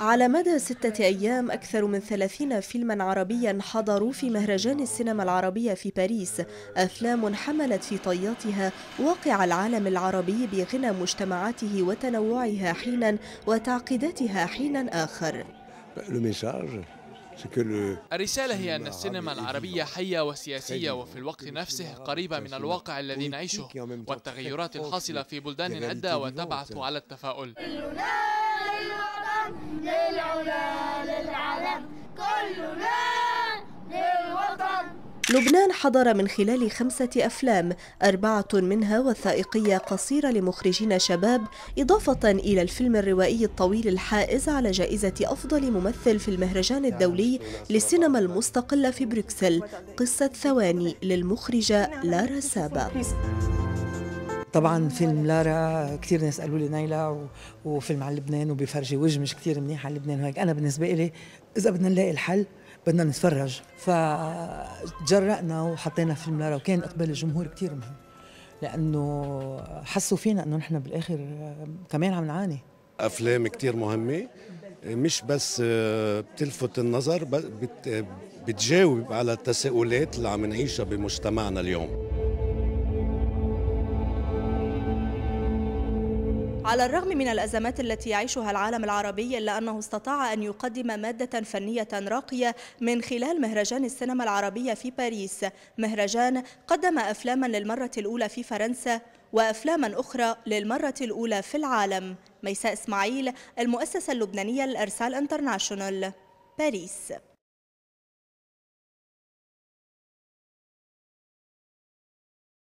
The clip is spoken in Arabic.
على مدى ستة أيام أكثر من ثلاثين فيلما عربيا حضروا في مهرجان السينما العربية في باريس أفلام حملت في طياتها واقع العالم العربي بغنى مجتمعاته وتنوعها حينا وتعقيداتها حينا آخر الرسالة هي أن السينما العربية حية وسياسية وفي الوقت نفسه قريبة من الواقع الذي نعيشه والتغيرات الحاصلة في بلدان عدة وتبعث على التفاؤل للوطن للعلا للعلم كلنا للوطن لبنان حضر من خلال خمسة أفلام أربعة منها وثائقية قصيرة لمخرجين شباب إضافة إلى الفيلم الروائي الطويل الحائز على جائزة أفضل ممثل في المهرجان الدولي للسينما المستقلة في بروكسل قصة ثواني للمخرجة لارا سابا طبعا فيلم لارا كثير ناس قالوا لي نايلا وفيلم على لبنان وبيفرجي وجه مش كثير منيح على لبنان وهيك انا بالنسبه لي اذا بدنا نلاقي الحل بدنا نتفرج فجرأنا وحطينا فيلم لارا وكان اقبال الجمهور كثير مهم لانه حسوا فينا انه نحن بالاخر كمان عم نعاني افلام كثير مهمه مش بس بتلفت النظر بتجاوب على التساؤلات اللي عم نعيشها بمجتمعنا اليوم على الرغم من الأزمات التي يعيشها العالم العربي إلا أنه استطاع أن يقدم مادة فنية راقية من خلال مهرجان السينما العربية في باريس مهرجان قدم أفلاما للمرة الأولى في فرنسا وأفلاما أخرى للمرة الأولى في العالم ميساء إسماعيل المؤسسة اللبنانية الأرسال انترناشونال باريس